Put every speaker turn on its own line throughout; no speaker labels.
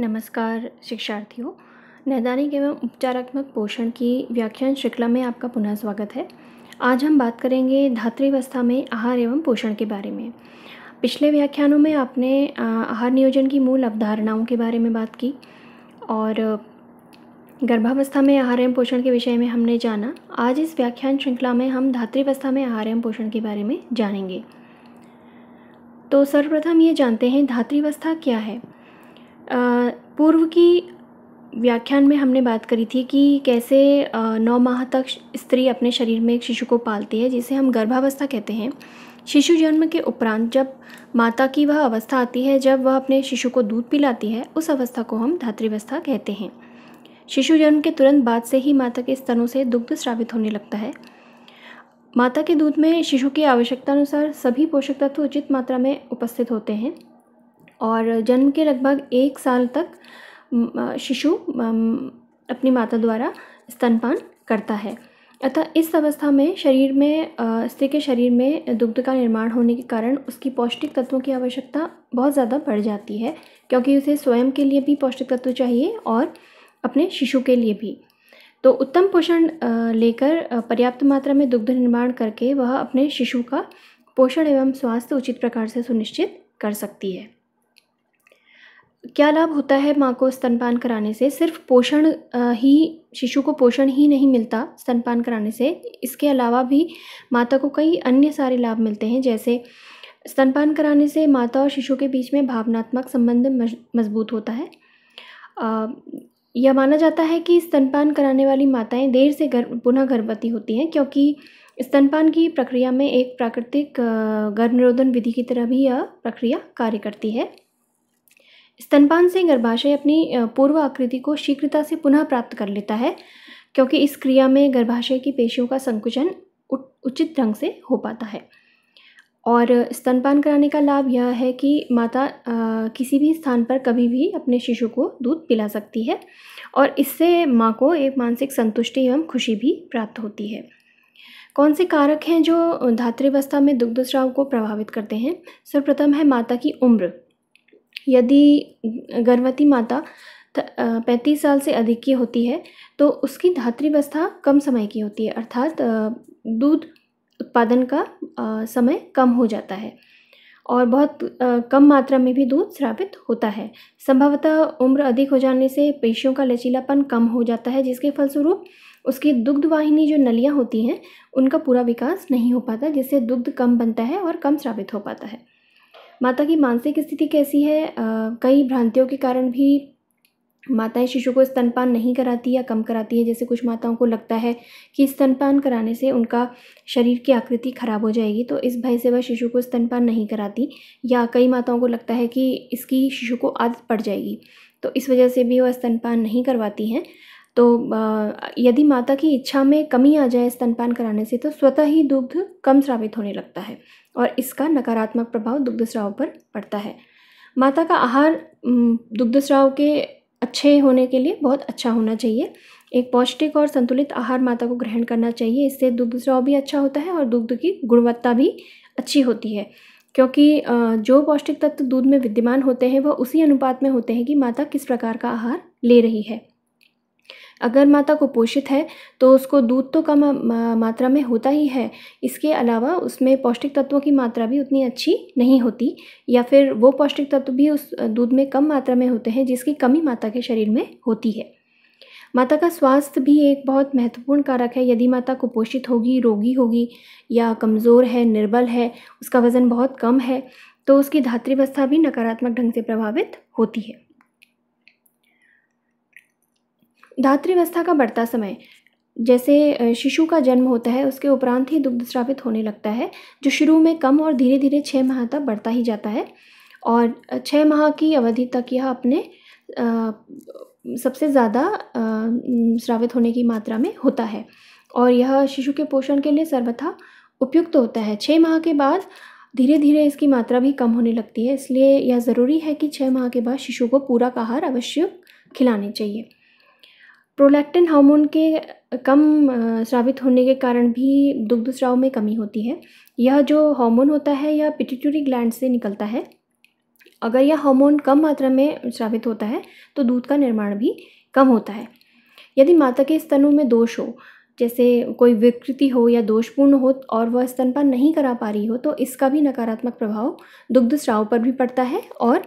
नमस्कार शिक्षार्थियों नैदानिक एवं उपचारात्मक पोषण की व्याख्यान श्रृंखला में आपका पुनः स्वागत है आज हम बात करेंगे धातृवस्था में आहार एवं पोषण के बारे में पिछले व्याख्यानों में आपने आहार नियोजन की मूल अवधारणाओं के बारे में बात की और गर्भावस्था में आहार एवं पोषण के विषय में हमने जाना आज इस व्याख्यान श्रृंखला में हम धातृवस्था में आहार एवं पोषण के बारे में जानेंगे तो सर्वप्रथम ये जानते हैं धातृवस्था क्या है पूर्व की व्याख्यान में हमने बात करी थी कि कैसे नौ माह तक स्त्री अपने शरीर में एक शिशु को पालती है जिसे हम गर्भावस्था कहते हैं शिशु जन्म के उपरांत जब माता की वह अवस्था आती है जब वह अपने शिशु को दूध पिलाती है उस अवस्था को हम धातृवस्था कहते हैं शिशु जन्म के तुरंत बाद से ही माता के स्तनों से दुग्ध स्रावित होने लगता है माता के दूध में शिशु की आवश्यकता अनुसार सभी पोषक तत्व उचित मात्रा में उपस्थित होते हैं और जन्म के लगभग एक साल तक शिशु अपनी माता द्वारा स्तनपान करता है अतः इस अवस्था में शरीर में स्त्री के शरीर में दुग्ध का निर्माण होने के कारण उसकी पौष्टिक तत्वों की आवश्यकता बहुत ज़्यादा बढ़ जाती है क्योंकि उसे स्वयं के लिए भी पौष्टिक तत्व चाहिए और अपने शिशु के लिए भी तो उत्तम पोषण लेकर पर्याप्त मात्रा में दुग्ध निर्माण करके वह अपने शिशु का पोषण एवं स्वास्थ्य उचित प्रकार से सुनिश्चित कर सकती है क्या लाभ होता है माँ को स्तनपान कराने से सिर्फ पोषण ही शिशु को पोषण ही नहीं मिलता स्तनपान कराने से इसके अलावा भी माता को कई अन्य सारे लाभ मिलते हैं जैसे स्तनपान कराने से माता और शिशु के बीच में भावनात्मक संबंध मजबूत होता है यह माना जाता है कि स्तनपान कराने वाली माताएं देर से गर्भ पुनः गर्भवती होती हैं क्योंकि स्तनपान की प्रक्रिया में एक प्राकृतिक गर्भ निरोधन विधि की तरह भी यह प्रक्रिया कार्य करती है स्तनपान से गर्भाशय अपनी पूर्व आकृति को शीघ्रता से पुनः प्राप्त कर लेता है क्योंकि इस क्रिया में गर्भाशय की पेशियों का संकुचन उचित ढंग से हो पाता है और स्तनपान कराने का लाभ यह है कि माता आ, किसी भी स्थान पर कभी भी अपने शिशु को दूध पिला सकती है और इससे माँ को एक मानसिक संतुष्टि एवं खुशी भी प्राप्त होती है कौन से कारक हैं जो धातृवस्था में दुग्धस्राव को प्रभावित करते हैं सर्वप्रथम है माता की उम्र यदि गर्भवती माता पैंतीस साल से अधिक की होती है तो उसकी धातृवस्था कम समय की होती है अर्थात दूध उत्पादन का समय कम हो जाता है और बहुत कम मात्रा में भी दूध स्रावित होता है संभवतः उम्र अधिक हो जाने से पेशियों का लचीलापन कम हो जाता है जिसके फलस्वरूप उसकी दुग्धवाहिनी जो नलियाँ होती हैं उनका पूरा विकास नहीं हो पाता जिससे दुग्ध कम बनता है और कम स्रावित हो पाता है माता की मानसिक स्थिति कैसी है आ, कई भ्रांतियों के कारण भी माताएं शिशु को स्तनपान नहीं कराती या कम कराती हैं जैसे कुछ माताओं को लगता है कि स्तनपान कराने से उनका शरीर की आकृति खराब हो जाएगी तो इस भय से वह शिशु को स्तनपान नहीं कराती या कई माताओं को लगता है कि इसकी शिशु को आदत पड़ जाएगी तो इस वजह से भी वह स्तनपान नहीं करवाती हैं तो यदि माता की इच्छा में कमी आ जाए स्तनपान कराने से तो स्वतः ही दुग्ध कम श्रावित होने लगता है और इसका नकारात्मक प्रभाव दुग्धस्राव पर पड़ता है माता का आहार दुग्धस्राव के अच्छे होने के लिए बहुत अच्छा होना चाहिए एक पौष्टिक और संतुलित आहार माता को ग्रहण करना चाहिए इससे दुग्धस्राव भी अच्छा होता है और दुग्ध की गुणवत्ता भी अच्छी होती है क्योंकि जो पौष्टिक तत्व दूध में विद्यमान होते हैं वह उसी अनुपात में होते हैं कि माता किस प्रकार का आहार ले रही है अगर माता कुपोषित है तो उसको दूध तो कम मात्रा में होता ही है इसके अलावा उसमें पौष्टिक तत्वों की मात्रा भी उतनी अच्छी नहीं होती या फिर वो पौष्टिक तत्व भी उस दूध में कम मात्रा में होते हैं जिसकी कमी माता के शरीर में होती है माता का स्वास्थ्य भी एक बहुत महत्वपूर्ण कारक है यदि माता कुपोषित होगी रोगी होगी या कमज़ोर है निर्बल है उसका वज़न बहुत कम है तो उसकी धातृवस्था भी नकारात्मक ढंग से प्रभावित होती है धातृवस्था का बढ़ता समय जैसे शिशु का जन्म होता है उसके उपरांत ही दुग्ध श्रावित होने लगता है जो शुरू में कम और धीरे धीरे छः माह तक बढ़ता ही जाता है और छः माह की अवधि तक यह अपने आ, सबसे ज़्यादा श्रावित होने की मात्रा में होता है और यह शिशु के पोषण के लिए सर्वथा उपयुक्त होता है छः माह के बाद धीरे धीरे इसकी मात्रा भी कम होने लगती है इसलिए यह ज़रूरी है कि छः माह के बाद शिशु को पूरा आहार अवश्य खिलाने चाहिए प्रोलैक्टिन हार्मोन के कम स्रावित होने के कारण भी दुग्ध स्राव में कमी होती है यह जो हार्मोन होता है यह पिटिट्यूरी ग्लैंड से निकलता है अगर यह हार्मोन कम मात्रा में स्रावित होता है तो दूध का निर्माण भी कम होता है यदि माता के स्तनों में दोष हो जैसे कोई विकृति हो या दोषपूर्ण हो और वह स्तनपान नहीं करा पा रही हो तो इसका भी नकारात्मक प्रभाव दुग्ध स्राव पर भी पड़ता है और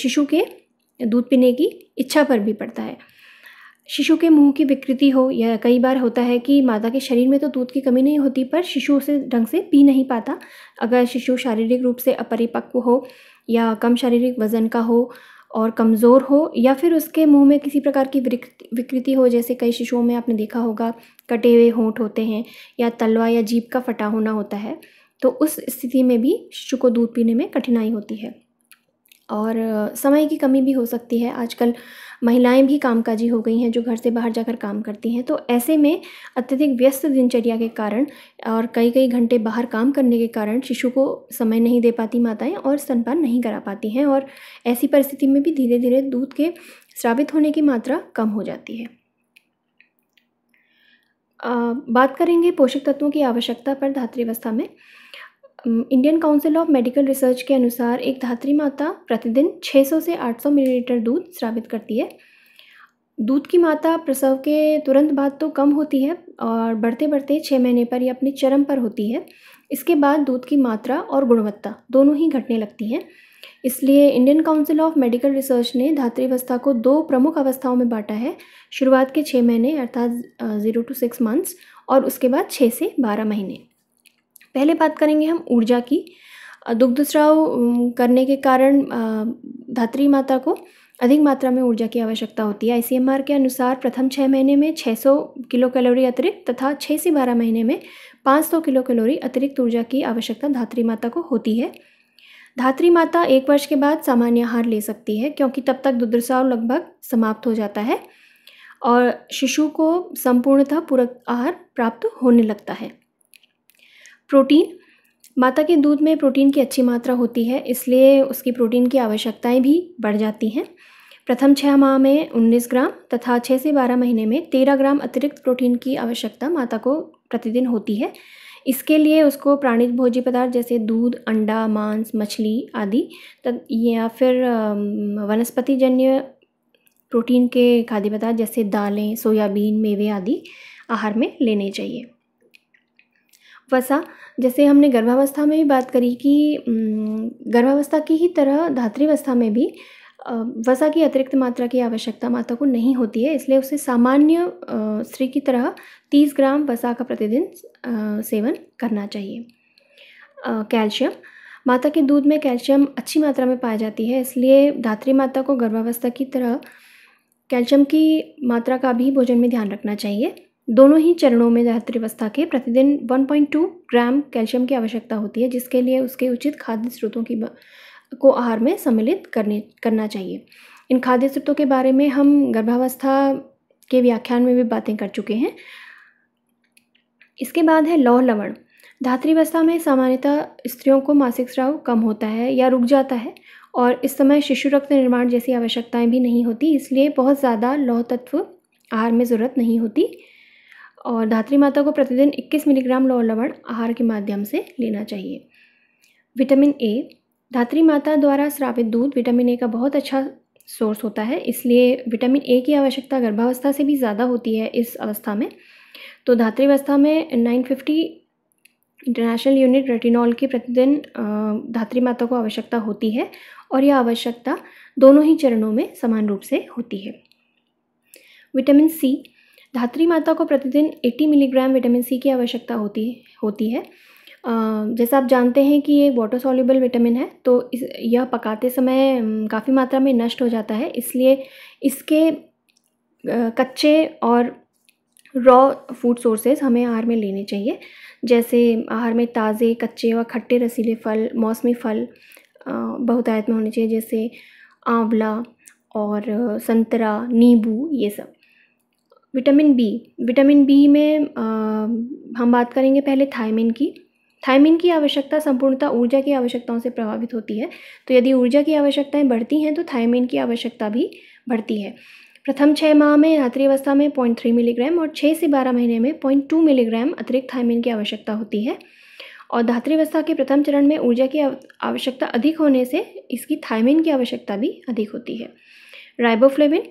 शिशु के दूध पीने की इच्छा पर भी पड़ता है शिशु के मुंह की विकृति हो या कई बार होता है कि माता के शरीर में तो दूध की कमी नहीं होती पर शिशु उसे ढंग से पी नहीं पाता अगर शिशु शारीरिक रूप से अपरिपक्व हो या कम शारीरिक वजन का हो और कमज़ोर हो या फिर उसके मुंह में किसी प्रकार की विकृति हो जैसे कई शिशुओं में आपने देखा होगा कटे हुए होंठ होते हैं या तलवा या जीप का फटा होना होता है तो उस स्थिति में भी शिशु को दूध पीने में कठिनाई होती है और समय की कमी भी हो सकती है आजकल महिलाएं भी कामकाजी हो गई हैं जो घर से बाहर जाकर काम करती हैं तो ऐसे में अत्यधिक व्यस्त दिनचर्या के कारण और कई कई घंटे बाहर काम करने के कारण शिशु को समय नहीं दे पाती माताएं और स्तनपान नहीं करा पाती हैं और ऐसी परिस्थिति में भी धीरे धीरे दूध के स्रावित होने की मात्रा कम हो जाती है आ, बात करेंगे पोषक तत्वों की आवश्यकता पर धात्री अवस्था में Indian council of medical research के अनुसार एक धात्री माता प्रतिदिन 600 से 800 मिलीलीटर दूध स्रावित करती है दूध की मात्रा प्रसव के तुरंत बाद तो कम होती है और बढ़ते बढ़ते छः महीने पर या अपने चरम पर होती है इसके बाद दूध की मात्रा और गुणवत्ता दोनों ही घटने लगती हैं इसलिए Indian council of medical research ने अवस्था को दो प्रमुख अवस्थाओं में बांटा है शुरुआत के छः महीने अर्थात ज़ीरो टू सिक्स मंथ्स और उसके बाद छः से बारह महीने पहले बात करेंगे हम ऊर्जा की दुग्ध स्राव करने के कारण धात्री माता को अधिक मात्रा में ऊर्जा की आवश्यकता होती है आई के अनुसार प्रथम छः महीने में 600 किलो कैलोरी अतिरिक्त तथा छः से बारह महीने में 500 किलो कैलोरी अतिरिक्त ऊर्जा की आवश्यकता धात्री माता को होती है धात्री माता एक वर्ष के बाद सामान्य आहार ले सकती है क्योंकि तब तक दुग्धस्राव लगभग समाप्त हो जाता है और शिशु को संपूर्णतः पूरक आहार प्राप्त होने लगता है प्रोटीन माता के दूध में प्रोटीन की अच्छी मात्रा होती है इसलिए उसकी प्रोटीन की आवश्यकताएं भी बढ़ जाती हैं प्रथम छः माह में 19 ग्राम तथा छः से बारह महीने में 13 ग्राम अतिरिक्त प्रोटीन की आवश्यकता माता को प्रतिदिन होती है इसके लिए उसको प्राणिज भोज्य पदार्थ जैसे दूध अंडा मांस मछली आदि या फिर वनस्पतिजन्य प्रोटीन के खाद्य पदार्थ जैसे दालें सोयाबीन मेवे आदि आहार में लेने चाहिए वसा जैसे हमने गर्भावस्था में भी बात करी कि गर्भावस्था की ही तरह धात्रीवस्था में भी वसा की अतिरिक्त मात्रा की आवश्यकता माता को नहीं होती है इसलिए उसे सामान्य स्त्री की तरह 30 ग्राम वसा का प्रतिदिन सेवन करना चाहिए कैल्शियम माता के दूध में कैल्शियम अच्छी मात्रा में पाई जाती है इसलिए धात्री माता को गर्भावस्था की तरह कैल्शियम की मात्रा का भी भोजन में ध्यान रखना चाहिए दोनों ही चरणों में अवस्था के प्रतिदिन 1.2 ग्राम कैल्शियम की आवश्यकता होती है जिसके लिए उसके उचित खाद्य स्रोतों की को आहार में सम्मिलित करने करना चाहिए इन खाद्य स्रोतों के बारे में हम गर्भावस्था के व्याख्यान में भी बातें कर चुके हैं इसके बाद है लौह लवण अवस्था में सामान्यतः स्त्रियों को मासिक स्राव कम होता है या रुक जाता है और इस समय शिशु रक्त निर्माण जैसी आवश्यकताएं भी नहीं होती इसलिए बहुत ज़्यादा लौह तत्व आहार में ज़रूरत नहीं होती और धात्री माता को प्रतिदिन 21 मिलीग्राम लौ लवण आहार के माध्यम से लेना चाहिए विटामिन ए धात्री माता द्वारा श्रावित दूध विटामिन ए का बहुत अच्छा सोर्स होता है इसलिए विटामिन ए की आवश्यकता गर्भावस्था से भी ज़्यादा होती है इस अवस्था में तो धात्री अवस्था में 950 इंटरनेशनल यूनिट रेटिनॉल की प्रतिदिन धात्री माता को आवश्यकता होती है और यह आवश्यकता दोनों ही चरणों में समान रूप से होती है विटामिन सी धात्री माता को प्रतिदिन 80 मिलीग्राम विटामिन सी की आवश्यकता होती होती है जैसा आप जानते हैं कि ये वाटर सॉल्यूबल विटामिन है तो इस यह पकाते समय काफ़ी मात्रा में नष्ट हो जाता है इसलिए इसके कच्चे और रॉ फूड सोर्सेज हमें आहार में लेने चाहिए जैसे आहार में ताज़े कच्चे व खट्टे रसीले फल मौसमी फल बहुतायत में होने चाहिए जैसे आंवला और संतरा नींबू ये सब विटामिन बी विटामिन बी में हम बात करेंगे पहले थायमिन की थायमिन की आवश्यकता संपूर्णता ऊर्जा की आवश्यकताओं से प्रभावित होती है तो यदि ऊर्जा की आवश्यकताएं बढ़ती हैं तो थायमिन की आवश्यकता भी बढ़ती है प्रथम छः माह में रात्रि अवस्था में पॉइंट थ्री मिलीग्राम और छः से बारह महीने में पॉइंट टू मिलीग्राम अतिरिक्त थायमिन की आवश्यकता होती है और अवस्था के प्रथम चरण में ऊर्जा की आवश्यकता अधिक होने से इसकी थायमिन की आवश्यकता भी अधिक होती है राइबोफ्लेविन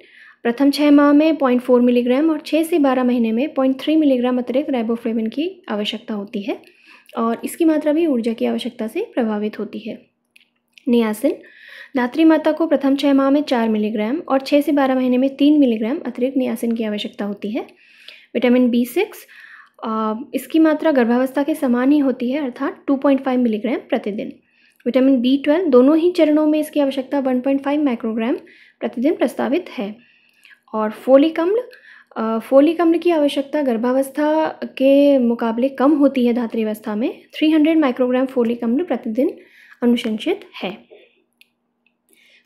प्रथम छः माह में 0.4 मिलीग्राम और छः से बारह महीने में 0.3 मिलीग्राम अतिरिक्त राइबोफ्लेविन की आवश्यकता होती है और इसकी मात्रा भी ऊर्जा की आवश्यकता से प्रभावित होती है नियासिन धात्री माता को प्रथम छः माह में चार मिलीग्राम और छः से बारह महीने में तीन मिलीग्राम अतिरिक्त नियासिन की आवश्यकता होती है विटामिन बी सिक्स इसकी मात्रा गर्भावस्था के समान ही होती है अर्थात 2.5 मिलीग्राम प्रतिदिन विटामिन बी ट्वेल्व दोनों ही चरणों में इसकी आवश्यकता 1.5 माइक्रोग्राम प्रतिदिन प्रस्तावित है और फोलिक अम्ल फोलिक अम्ल की आवश्यकता गर्भावस्था के मुकाबले कम होती है धात्री अवस्था में 300 माइक्रोग्राम फोलिक अम्ल प्रतिदिन अनुशंसित है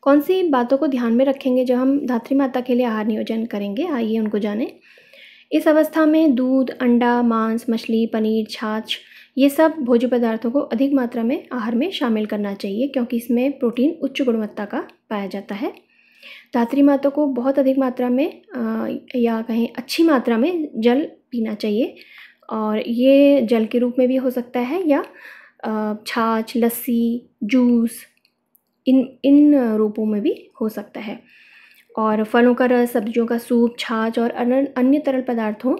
कौन सी बातों को ध्यान में रखेंगे जब हम धात्री माता के लिए आहार नियोजन करेंगे आइए उनको जानें इस अवस्था में दूध अंडा मांस मछली पनीर छाछ ये सब भोज्य पदार्थों को अधिक मात्रा में आहार में शामिल करना चाहिए क्योंकि इसमें प्रोटीन उच्च गुणवत्ता का पाया जाता है धात्री माता को बहुत अधिक मात्रा में या कहें अच्छी मात्रा में जल पीना चाहिए और ये जल के रूप में भी हो सकता है या छाछ लस्सी जूस इन इन रूपों में भी हो सकता है और फलों का रस सब्जियों का सूप छाछ और अन्य तरल पदार्थों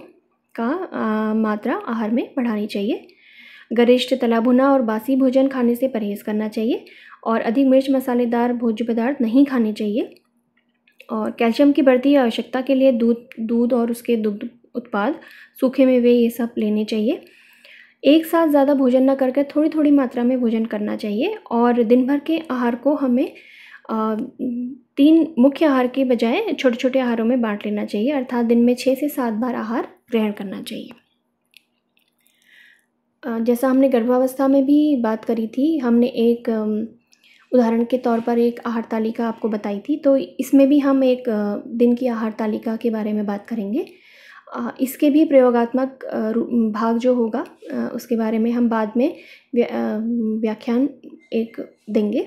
का आ, मात्रा आहार में बढ़ानी चाहिए गरिष्ठ तलाभुना और बासी भोजन खाने से परहेज़ करना चाहिए और अधिक मिर्च मसालेदार भोज्य पदार्थ नहीं खाने चाहिए और कैल्शियम की बढ़ती आवश्यकता के लिए दूध दूध और उसके दुग्ध उत्पाद सूखे में वे ये सब लेने चाहिए एक साथ ज़्यादा भोजन न करके थोड़ी थोड़ी मात्रा में भोजन करना चाहिए और दिन भर के आहार को हमें आ, तीन मुख्य आहार के बजाय छोटे छोटे आहारों में बांट लेना चाहिए अर्थात दिन में छः से सात बार आहार ग्रहण करना चाहिए आ, जैसा हमने गर्भावस्था में भी बात करी थी हमने एक उदाहरण के तौर पर एक आहार तालिका आपको बताई थी तो इसमें भी हम एक दिन की आहार तालिका के बारे में बात करेंगे इसके भी प्रयोगात्मक भाग जो होगा उसके बारे में हम बाद में व्याख्यान एक देंगे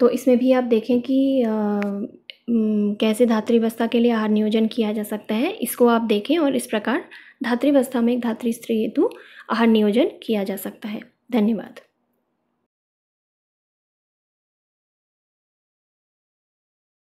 तो इसमें भी आप देखें कि कैसे धातृवस्था के लिए आहार नियोजन किया जा सकता है इसको आप देखें और इस प्रकार धातृवस्था में एक धातृ स्त्री हेतु आहार नियोजन किया जा सकता है धन्यवाद